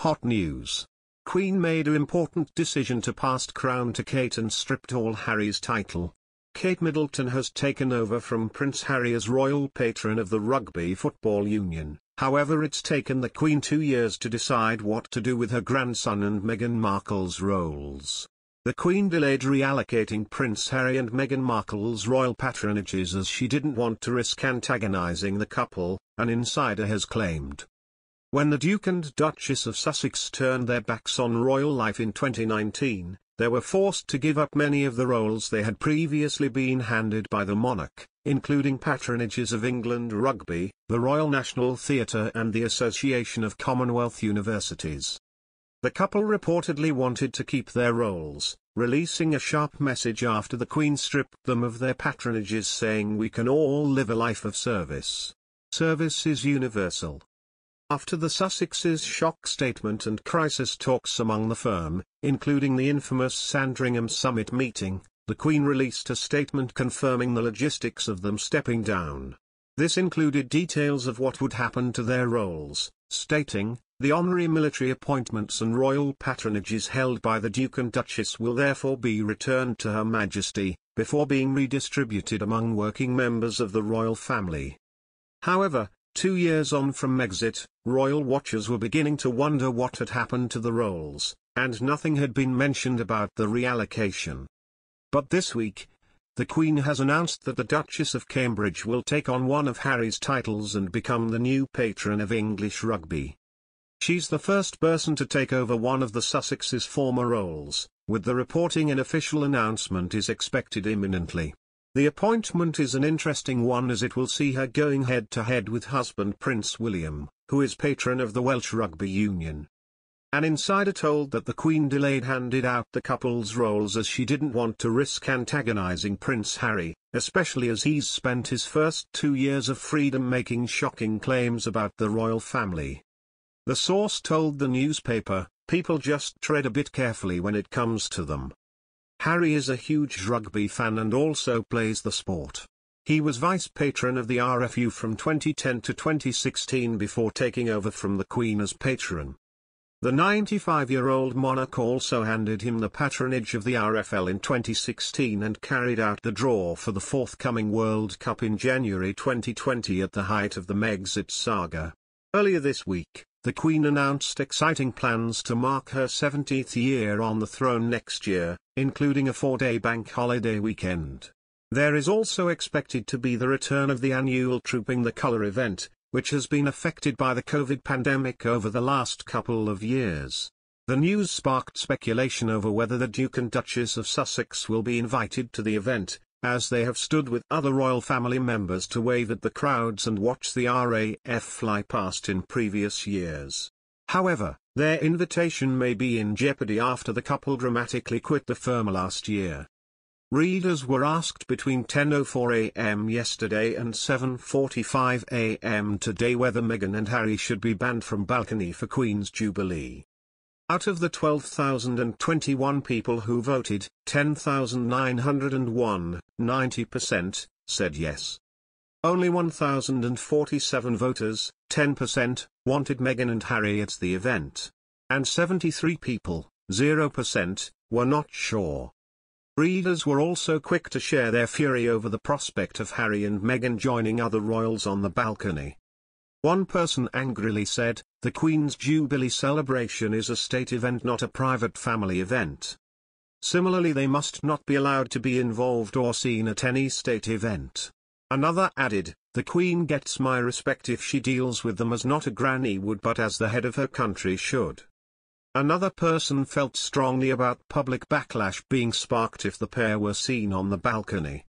Hot news. Queen made an important decision to pass crown to Kate and stripped all Harry's title. Kate Middleton has taken over from Prince Harry as royal patron of the Rugby Football Union, however it's taken the Queen two years to decide what to do with her grandson and Meghan Markle's roles. The Queen delayed reallocating Prince Harry and Meghan Markle's royal patronages as she didn't want to risk antagonising the couple, an insider has claimed. When the Duke and Duchess of Sussex turned their backs on royal life in 2019, they were forced to give up many of the roles they had previously been handed by the monarch, including patronages of England Rugby, the Royal National Theatre and the Association of Commonwealth Universities. The couple reportedly wanted to keep their roles, releasing a sharp message after the Queen stripped them of their patronages saying we can all live a life of service. Service is universal. After the Sussexes' shock statement and crisis talks among the firm, including the infamous Sandringham summit meeting, the Queen released a statement confirming the logistics of them stepping down. This included details of what would happen to their roles, stating, the honorary military appointments and royal patronages held by the Duke and Duchess will therefore be returned to Her Majesty, before being redistributed among working members of the royal family. However, Two years on from exit, royal watchers were beginning to wonder what had happened to the rolls, and nothing had been mentioned about the reallocation. But this week, the Queen has announced that the Duchess of Cambridge will take on one of Harry's titles and become the new patron of English rugby. She's the first person to take over one of the Sussex's former roles, with the reporting an official announcement is expected imminently. The appointment is an interesting one as it will see her going head to head with husband Prince William, who is patron of the Welsh Rugby Union. An insider told that the Queen delayed handed out the couple's roles as she didn't want to risk antagonizing Prince Harry, especially as he's spent his first two years of freedom making shocking claims about the royal family. The source told the newspaper, people just tread a bit carefully when it comes to them. Harry is a huge rugby fan and also plays the sport. He was vice patron of the RFU from 2010 to 2016 before taking over from the Queen as patron. The 95-year-old monarch also handed him the patronage of the RFL in 2016 and carried out the draw for the forthcoming World Cup in January 2020 at the height of the Megxit saga. Earlier this week, the Queen announced exciting plans to mark her 70th year on the throne next year, including a four-day bank holiday weekend. There is also expected to be the return of the annual Trooping the Colour event, which has been affected by the COVID pandemic over the last couple of years. The news sparked speculation over whether the Duke and Duchess of Sussex will be invited to the event, as they have stood with other royal family members to wave at the crowds and watch the RAF fly past in previous years. However, their invitation may be in jeopardy after the couple dramatically quit the firm last year. Readers were asked between 10.04 am yesterday and 7.45 am today whether Meghan and Harry should be banned from balcony for Queen's Jubilee. Out of the 12,021 people who voted, 10,901, 90%, said yes. Only 1,047 voters, 10%, wanted Meghan and Harry at the event. And 73 people, 0%, were not sure. Readers were also quick to share their fury over the prospect of Harry and Meghan joining other royals on the balcony. One person angrily said, the Queen's Jubilee celebration is a state event not a private family event. Similarly they must not be allowed to be involved or seen at any state event. Another added, The Queen gets my respect if she deals with them as not a granny would but as the head of her country should. Another person felt strongly about public backlash being sparked if the pair were seen on the balcony.